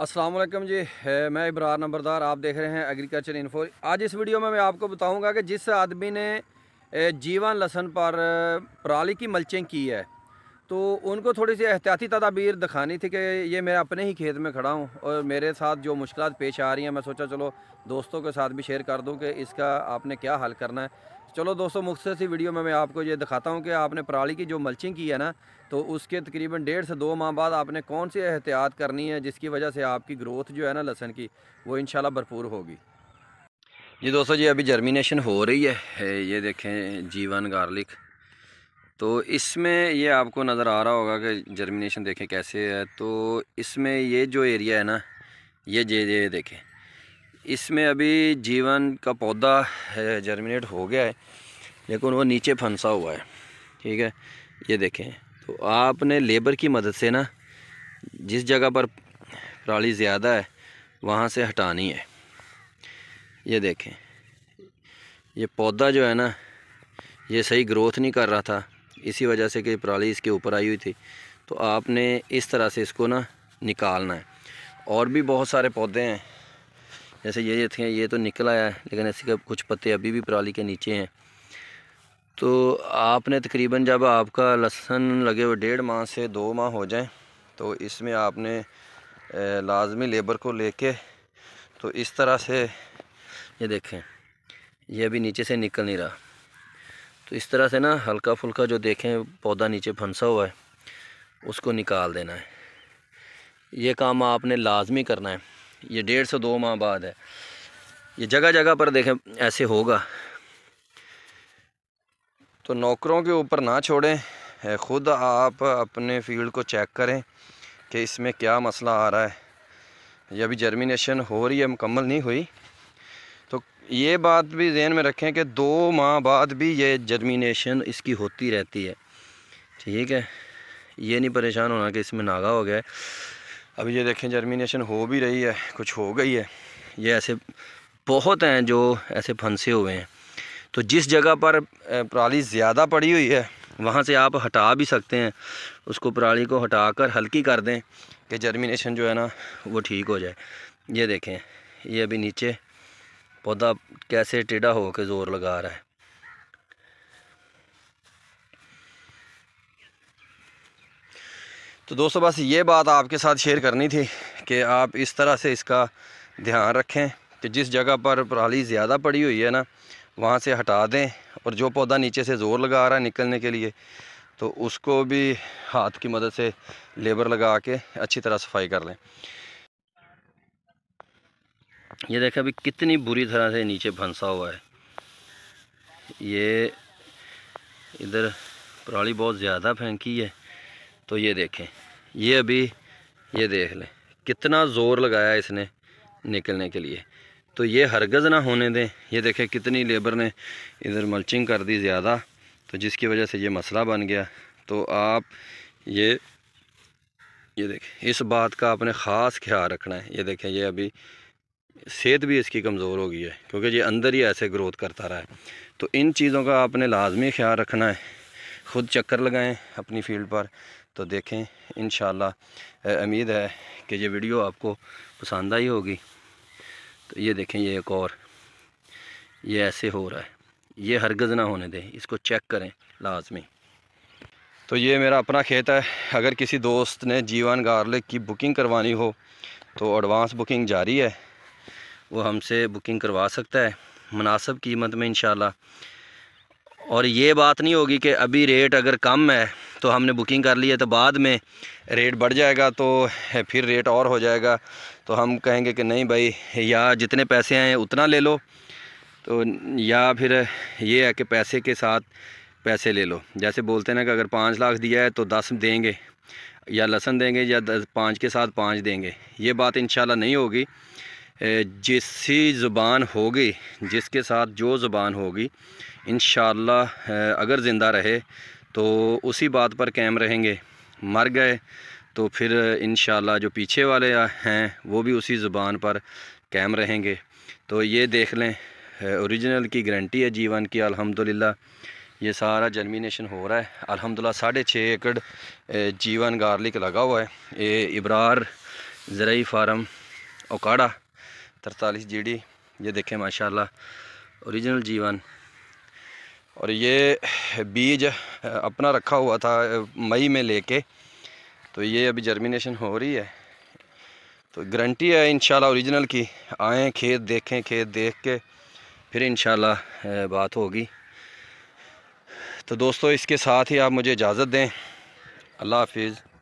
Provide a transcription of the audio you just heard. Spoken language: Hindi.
असलम जी मैं इब्रार नंबरदार आप देख रहे हैं एग्रीकल्चर इन्फो आज इस वीडियो में मैं आपको बताऊंगा कि जिस आदमी ने जीवन लहसन पर पराली की मल्चिंग की है तो उनको थोड़ी सी एहतियाती तदाबीर दिखानी थी कि ये मैं अपने ही खेत में खड़ा हूँ और मेरे साथ जो मुश्किल पेश आ रही हैं मैं सोचा चलो दोस्तों के साथ भी शेयर कर दूँ कि इसका आपने क्या हल करना है चलो दोस्तों मुख्तर सी वीडियो में मैं आपको ये दिखाता हूँ कि आपने पराली की जो मल्चिंग की है ना तो उसके तकरीबन डेढ़ से दो माह बाद आपने कौन सी एहतियात करनी है जिसकी वजह से आपकी ग्रोथ जो है ना लहसन की वो इन भरपूर होगी जी दोस्तों जी अभी जर्मिनेशन हो रही है ये देखें जीवन गार्लिक तो इसमें ये आपको नज़र आ रहा होगा कि जर्मिनेशन देखें कैसे है तो इसमें ये जो एरिया है ना ये जे ये देखें इसमें अभी जीवन का पौधा जर्मिनेट हो गया है लेकिन वो नीचे फंसा हुआ है ठीक है ये देखें तो आपने लेबर की मदद से ना जिस जगह पर पराली ज़्यादा है वहाँ से हटानी है ये देखें ये पौधा जो है ना ये सही ग्रोथ नहीं कर रहा था इसी वजह से कि पराली इसके ऊपर आई हुई थी तो आपने इस तरह से इसको ना निकालना है और भी बहुत सारे पौधे हैं जैसे ये थे ये तो निकल आया है लेकिन के कुछ पत्ते अभी भी पराली के नीचे हैं तो आपने तकरीबन जब आपका लहसन लगे हुए डेढ़ माह से दो माह हो जाए तो इसमें आपने लाजमी लेबर को लेके तो इस तरह से ये देखें ये अभी नीचे से निकल नहीं रहा तो इस तरह से ना हल्का फुल्का जो देखें पौधा नीचे फंसा हुआ है उसको निकाल देना है ये काम आपने लाजमी करना है ये डेढ़ सौ दो माह बाद है ये जगह जगह पर देखें ऐसे होगा तो नौकरों के ऊपर ना छोड़ें ख़ुद आप अपने फील्ड को चेक करें कि इसमें क्या मसला आ रहा है ये अभी जर्मिनेशन हो रही है मुकम्मल नहीं हुई तो ये बात भी जहन में रखें कि दो माह बाद भी ये जर्मिनेशन इसकी होती रहती है ठीक है ये नहीं परेशान होना कि इसमें नागा हो गया है अभी ये देखें जर्मिनेशन हो भी रही है कुछ हो गई है ये ऐसे बहुत हैं जो ऐसे फंसे हुए हैं तो जिस जगह पर पराली ज़्यादा पड़ी हुई है वहाँ से आप हटा भी सकते हैं उसको पराली को हटा कर हल्की कर दें कि जर्मिनेशन जो है ना वो ठीक हो जाए ये देखें ये अभी नीचे पौधा कैसे टेढ़ा हो के ज़ोर लगा रहा है तो दोस्तों बस ये बात आपके साथ शेयर करनी थी कि आप इस तरह से इसका ध्यान रखें कि जिस जगह पर पराली ज़्यादा पड़ी हुई है ना वहाँ से हटा दें और जो पौधा नीचे से ज़ोर लगा रहा है निकलने के लिए तो उसको भी हाथ की मदद से लेबर लगा के अच्छी तरह सफाई कर लें ये देखें अभी कितनी बुरी तरह से नीचे फंसा हुआ है ये इधर पराली बहुत ज़्यादा फेंकी है तो ये देखें ये अभी ये देख लें कितना ज़ोर लगाया इसने निकलने के लिए तो ये हरगज़ ना होने दें ये देखें कितनी लेबर ने इधर मल्चिंग कर दी ज़्यादा तो जिसकी वजह से ये मसला बन गया तो आप ये ये देखें इस बात का आपने ख़ास ख्याल रखना है ये देखें ये अभी सेहत भी इसकी कमज़ोर हो गई है क्योंकि ये अंदर ही ऐसे ग्रोथ करता रहा है तो इन चीज़ों का आपने लाजमी ख्याल रखना है ख़ुद चक्कर लगाएं अपनी फील्ड पर तो देखें इन उम्मीद है कि ये वीडियो आपको पसंद आई होगी तो ये देखें ये एक और ये ऐसे हो रहा है ये हरगज़ ना होने दें इसको चेक करें लाजमी तो ये मेरा अपना खेत है अगर किसी दोस्त ने जीवन गार्लिक की बुकिंग करवानी हो तो एडवांस बुकिंग जारी है वो हमसे बुकिंग करवा सकता है मुनासब कीमत में इन और ये बात नहीं होगी कि अभी रेट अगर कम है तो हमने बुकिंग कर ली है तो बाद में रेट बढ़ जाएगा तो फिर रेट और हो जाएगा तो हम कहेंगे कि नहीं भाई या जितने पैसे हैं उतना ले लो तो या फिर ये है कि पैसे के साथ पैसे ले लो जैसे बोलते हैं ना कि अगर पाँच लाख दिया है तो दस देंगे या लहसन देंगे या पाँच के साथ पाँच देंगे ये बात इन नहीं होगी जिस ज़ुबान होगी जिसके साथ जो ज़ुबान होगी इन अगर ज़िंदा रहे तो उसी बात पर कैम रहेंगे मर गए तो फिर इन जो पीछे वाले हैं वो भी उसी ज़ुबान पर कैम रहेंगे तो ये देख लें ओरिजिनल की गारंटी है जीवन की अल्हम्दुलिल्लाह ये सारा जर्मिनेशन हो रहा है अल्हम्दुलिल्लाह साढ़े छः एकड़ जीवन गार्लिक लगा हुआ है ये इब्रार ज़रूरी फार्म ओकाड़ा तरतालीस जी ये देखें माशाल्लाह ओरिजिनल जीवन और ये बीज अपना रखा हुआ था मई में लेके तो ये अभी जर्मिनेशन हो रही है तो गारंटी है इन ओरिजिनल की आएँ खेत देखें खेत देख के फिर इन बात होगी तो दोस्तों इसके साथ ही आप मुझे इजाज़त दें अल्लाह हाफिज़